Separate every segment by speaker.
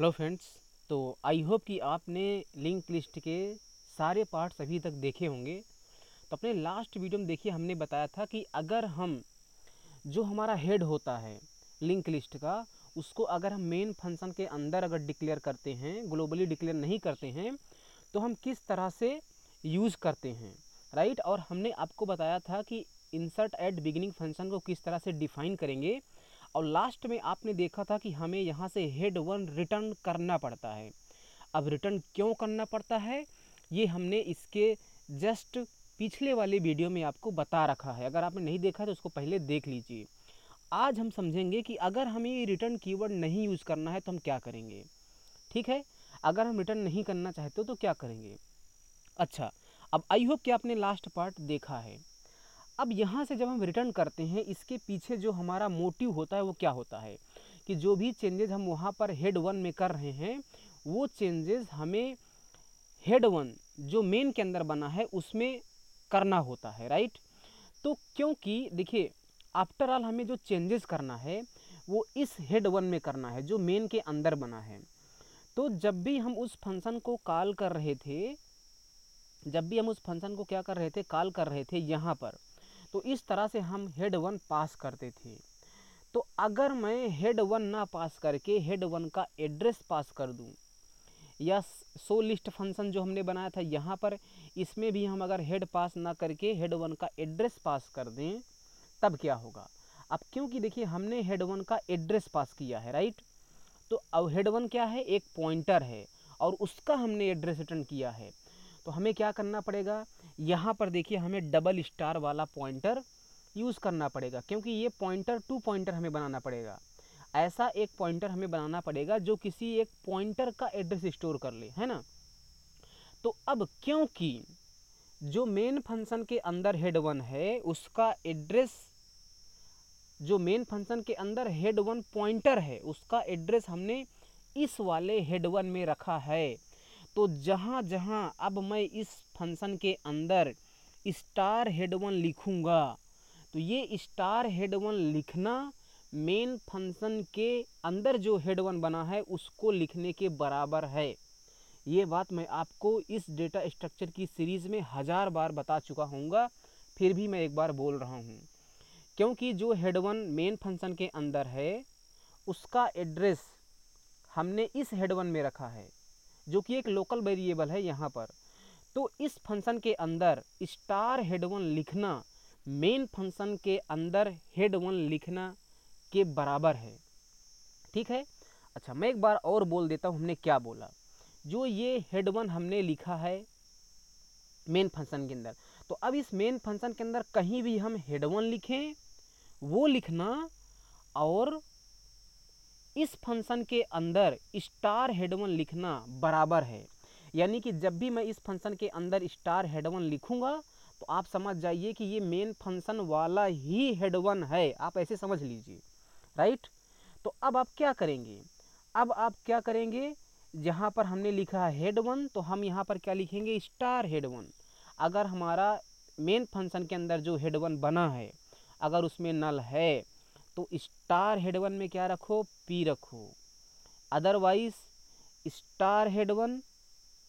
Speaker 1: hello friends तो I hope कि आपने लिंक लिस्ट के सारे पार्ट्स अभी तक देखे होंगे तो अपने लास्ट वीडियो में देखिए हमने बताया था कि अगर हम जो हमारा हेड होता है लिंक लिस्ट का उसको अगर हम मेन फंक्शन के अंदर अगर डिक्लेयर करते हैं ग्लोबली डिक्लेयर नहीं करते हैं तो हम किस तरह से यूज़ करते हैं राइट और हमने आपको बताया था कि इंसर्ट एट बिगिनिंग फंक्शन को किस तरह से डिफाइन करेंगे और लास्ट में आपने देखा था कि हमें यहाँ से हेड वन रिटर्न करना पड़ता है अब रिटर्न क्यों करना पड़ता है ये हमने इसके जस्ट पिछले वाले वीडियो में आपको बता रखा है अगर आपने नहीं देखा तो उसको पहले देख लीजिए आज हम समझेंगे कि अगर हमें ये रिटर्न कीवर्ड नहीं यूज़ करना है तो हम क्या करेंगे ठीक है अगर हम रिटर्न नहीं करना चाहते तो क्या करेंगे अच्छा अब आई होप कि आपने लास्ट पार्ट देखा है अब यहाँ से जब हम रिटर्न करते हैं इसके पीछे जो हमारा मोटिव होता है वो क्या होता है कि जो भी चेंजेज हम वहाँ पर हेड वन में कर रहे हैं वो चेंजेस हमें हेड वन जो मेन के अंदर बना है उसमें करना होता है राइट तो क्योंकि देखिए आफ्टर ऑल हमें जो चेंजेस करना है वो इस हेड वन में करना है जो मेन के अंदर बना है तो जब भी हम उस फंक्शन को कॉल कर रहे थे जब भी हम उस फंक्शन को क्या कर रहे थे कॉल कर रहे थे यहाँ पर तो इस तरह से हम हेड वन पास करते थे तो अगर मैं हेड वन ना पास करके हेड वन का एड्रेस पास कर दूँ या सो लिस्ट फंक्शन जो हमने बनाया था यहाँ पर इसमें भी हम अगर हेड पास ना करके हेड वन का एड्रेस पास कर दें तब क्या होगा अब क्योंकि देखिए हमने हेड वन का एड्रेस पास किया है राइट तो अब हेड वन क्या है एक पॉइंटर है और उसका हमने एड्रेस रिटर्न किया है तो हमें क्या करना पड़ेगा यहाँ पर देखिए हमें डबल स्टार वाला पॉइंटर यूज़ करना पड़ेगा क्योंकि ये पॉइंटर टू पॉइंटर हमें बनाना पड़ेगा ऐसा एक पॉइंटर हमें बनाना पड़ेगा जो किसी एक पॉइंटर का एड्रेस स्टोर कर ले है ना तो अब क्योंकि जो मेन फंक्शन के अंदर हेड वन है उसका एड्रेस जो मेन फंक्शन के अंदर हेड वन पॉइंटर है उसका एड्रेस हमने इस वाले हेड वन में रखा है तो जहाँ जहाँ अब मैं इस फंक्शन के अंदर स्टार हेड वन लिखूँगा तो ये स्टार हेड वन लिखना मेन फंक्शन के अंदर जो हेड वन बना है उसको लिखने के बराबर है ये बात मैं आपको इस डेटा स्ट्रक्चर की सीरीज़ में हज़ार बार बता चुका हूँगा फिर भी मैं एक बार बोल रहा हूँ क्योंकि जो हेड वन मेन फंक्शन के अंदर है उसका एड्रेस हमने इस हेड वन में रखा है जो कि एक लोकल वेरिएबल है यहाँ पर तो इस फंक्शन के अंदर स्टार हेड वन लिखना मेन फंक्शन के अंदर हेड वन लिखना के बराबर है ठीक है अच्छा मैं एक बार और बोल देता हूँ हमने क्या बोला जो ये हेड वन हमने लिखा है मेन फंक्शन के अंदर तो अब इस मेन फंक्शन के अंदर कहीं भी हम हेड वन लिखें वो लिखना और इस फंक्शन के अंदर स्टार हेडवन लिखना बराबर है यानी कि जब भी मैं इस फंक्शन के अंदर स्टार हेडवन लिखूंगा लिखूँगा तो आप समझ जाइए कि ये मेन फंक्शन वाला ही हेडवन है आप ऐसे समझ लीजिए राइट तो अब आप क्या करेंगे अब आप क्या करेंगे जहाँ पर हमने लिखा है हेड वन तो हम यहाँ पर क्या लिखेंगे स्टार हेड वन अगर हमारा मेन फंक्शन के अंदर जो हेड वन बना है अगर उसमें नल है तो स्टार हेड वन में क्या रखो पी रखो अदरवाइज स्टार हेड वन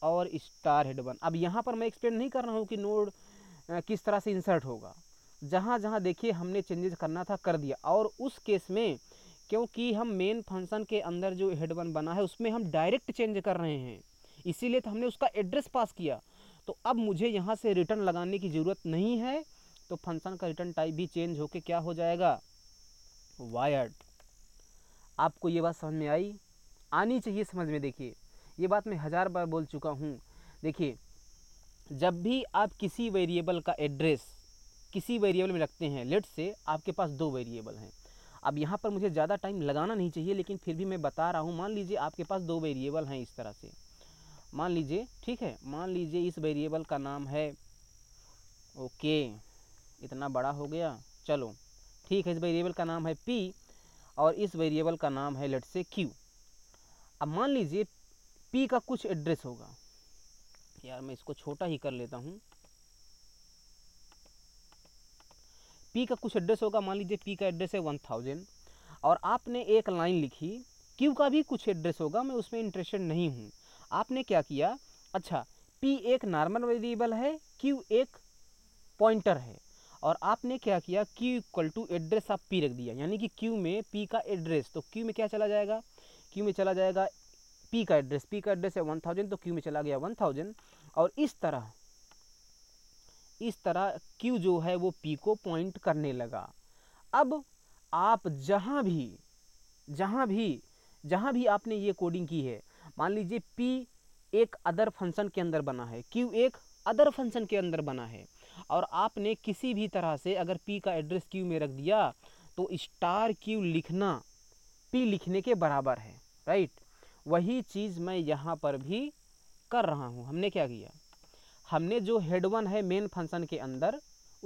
Speaker 1: और स्टार हेड वन अब यहाँ पर मैं एक्सप्लेन नहीं कर रहा हूँ कि नोड किस तरह से इंसर्ट होगा जहाँ जहाँ देखिए हमने चेंजेस करना था कर दिया और उस केस में क्योंकि हम मेन फंक्शन के अंदर जो हेड वन बना है उसमें हम डायरेक्ट चेंज कर रहे हैं इसीलिए तो हमने उसका एड्रेस पास किया तो अब मुझे यहाँ से रिटर्न लगाने की ज़रूरत नहीं है तो फंक्शन का रिटर्न टाइप भी चेंज होके क्या हो जाएगा वायर्ड आपको ये बात समझ में आई आनी चाहिए समझ में देखिए ये बात मैं हज़ार बार बोल चुका हूँ देखिए जब भी आप किसी वेरिएबल का एड्रेस किसी वेरिएबल में रखते हैं लेट से आपके पास दो वेरिएबल हैं अब यहाँ पर मुझे ज़्यादा टाइम लगाना नहीं चाहिए लेकिन फिर भी मैं बता रहा हूँ मान लीजिए आपके पास दो वेरिएबल हैं इस तरह से मान लीजिए ठीक है मान लीजिए इस वेरिएबल का नाम है ओके इतना बड़ा हो गया चलो ठीक है इस वेरिएबल का नाम है पी और इस वेरिएबल का नाम है लेट से क्यू अब मान लीजिए पी का कुछ एड्रेस होगा यार मैं इसको छोटा ही कर लेता हूँ पी का कुछ एड्रेस होगा मान लीजिए पी का एड्रेस है वन थाउजेंड और आपने एक लाइन लिखी क्यू का भी कुछ एड्रेस होगा मैं उसमें इंटरेस्टेड नहीं हूँ आपने क्या किया अच्छा पी एक नॉर्मल वेरिएबल है क्यू एक पॉइंटर है और आपने क्या किया क्यू इक्वल टू एड्रेस आप पी रख दिया यानी कि क्यू में पी का एड्रेस तो क्यू में क्या चला जाएगा क्यू में चला जाएगा पी का एड्रेस पी का एड्रेस है वन थाउजेंड तो क्यू में चला गया वन थाउजेंड और इस तरह इस तरह क्यू जो है वो पी को पॉइंट करने लगा अब आप जहाँ भी जहाँ भी जहाँ भी आपने ये कोडिंग की है मान लीजिए पी एक अदर फंक्शन के अंदर बना है क्यू एक अदर फंक्शन के अंदर बना है और आपने किसी भी तरह से अगर पी का एड्रेस क्यू में रख दिया तो स्टार क्यू लिखना पी लिखने के बराबर है राइट वही चीज़ मैं यहाँ पर भी कर रहा हूँ हमने क्या किया हमने जो हेड वन है मेन फंक्शन के अंदर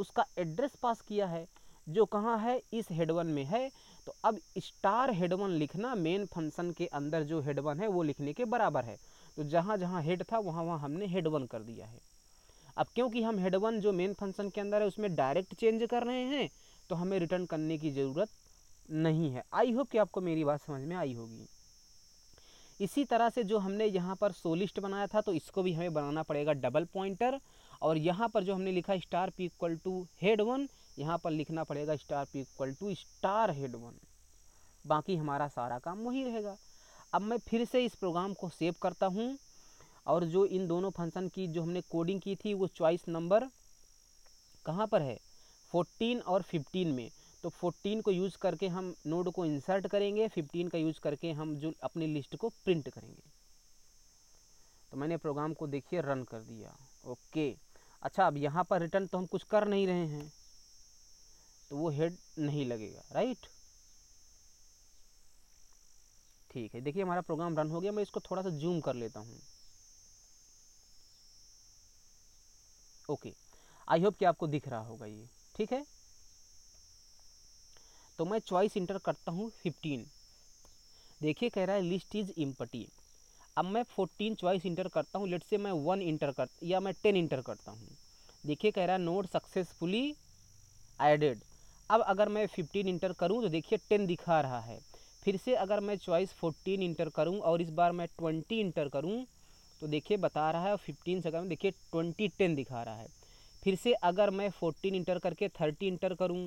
Speaker 1: उसका एड्रेस पास किया है जो कहाँ है इस हेड वन में है तो अब स्टार हेड वन लिखना मेन फंक्शन के अंदर जो हेड वन है वो लिखने के बराबर है तो जहाँ जहाँ हेड था वहाँ वहाँ हमने हेड वन कर दिया है अब क्योंकि हम हेड वन जो मेन फंक्शन के अंदर है उसमें डायरेक्ट चेंज कर रहे हैं तो हमें रिटर्न करने की ज़रूरत नहीं है आई होप कि आपको मेरी बात समझ में आई होगी इसी तरह से जो हमने यहाँ पर सोलिस्ट बनाया था तो इसको भी हमें बनाना पड़ेगा डबल पॉइंटर और यहाँ पर जो हमने लिखा star p equal to head one यहाँ पर लिखना पड़ेगा star p equal to star head one बाकी हमारा सारा काम वही रहेगा अब मैं फिर से इस प्रोग्राम को सेव करता हूँ और जो इन दोनों फंक्शन की जो हमने कोडिंग की थी वो चॉइस नंबर कहाँ पर है फोर्टीन और फिफ्टीन में तो 14 को यूज़ करके हम नोड को इंसर्ट करेंगे 15 का यूज़ करके हम जो अपनी लिस्ट को प्रिंट करेंगे तो मैंने प्रोग्राम को देखिए रन कर दिया ओके अच्छा अब यहाँ पर रिटर्न तो हम कुछ कर नहीं रहे हैं तो वो हेड नहीं लगेगा राइट ठीक है देखिए हमारा प्रोग्राम रन हो गया मैं इसको थोड़ा सा जूम कर लेता हूँ ओके आई होप कि आपको दिख रहा होगा ये ठीक है तो मैं चॉइस इंटर करता हूँ फिफ्टीन देखिए कह रहा है लिस्ट इज इम्पटी अब मैं फोर्टीन चॉइस इंटर करता हूँ लेट से मैं वन इंटर कर या मैं टेन इंटर करता हूँ देखिए कह रहा है नोट सक्सेसफुली एडेड अब अगर मैं फिफ्टीन इंटर करूँ तो देखिए टेन दिखा रहा है फिर से अगर मैं चॉइस फोर्टीन इंटर करूँ और इस बार मैं ट्वेंटी इंटर करूँ तो देखिए बता रहा है और फिफ्टीन से अगर देखिए ट्वेंटी टेन दिखा रहा है फिर से अगर मैं फोर्टीन इंटर करके थर्टी इंटर करूँ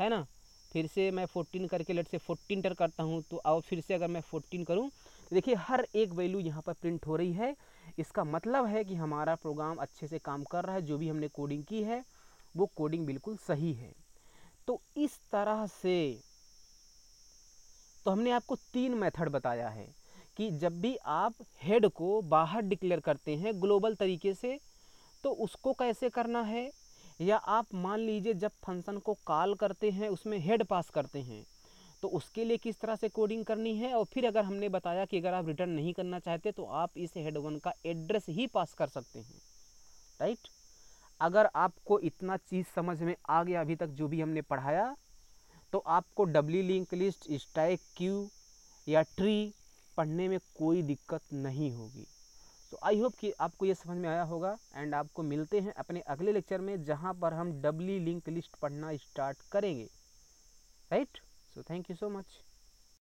Speaker 1: है ना फिर से मैं फोर्टीन करके लेट से फोर्टीन इंटर करता हूँ तो और फिर से अगर मैं फोर्टीन करूँ तो देखिए हर एक वैल्यू यहाँ पर प्रिंट हो रही है इसका मतलब है कि हमारा प्रोग्राम अच्छे से काम कर रहा है जो भी हमने कोडिंग की है वो कोडिंग बिल्कुल सही है तो इस तरह से तो हमने आपको तीन मेथड बताया है कि जब भी आप हेड को बाहर डिक्लेयर करते हैं ग्लोबल तरीके से तो उसको कैसे करना है या आप मान लीजिए जब फंक्शन को कॉल करते हैं उसमें हेड पास करते हैं तो उसके लिए किस तरह से कोडिंग करनी है और फिर अगर हमने बताया कि अगर आप रिटर्न नहीं करना चाहते तो आप इस हेड वन का एड्रेस ही पास कर सकते हैं राइट अगर आपको इतना चीज़ समझ में आ गया अभी तक जो भी हमने पढ़ाया तो आपको doubly link list stack queue या ट्री पढ़ने में कोई दिक्कत नहीं होगी तो आई होप कि आपको ये समझ में आया होगा एंड आपको मिलते हैं अपने अगले लेक्चर में जहाँ पर हम डबली लिंक लिस्ट पढ़ना स्टार्ट करेंगे right so thank you so much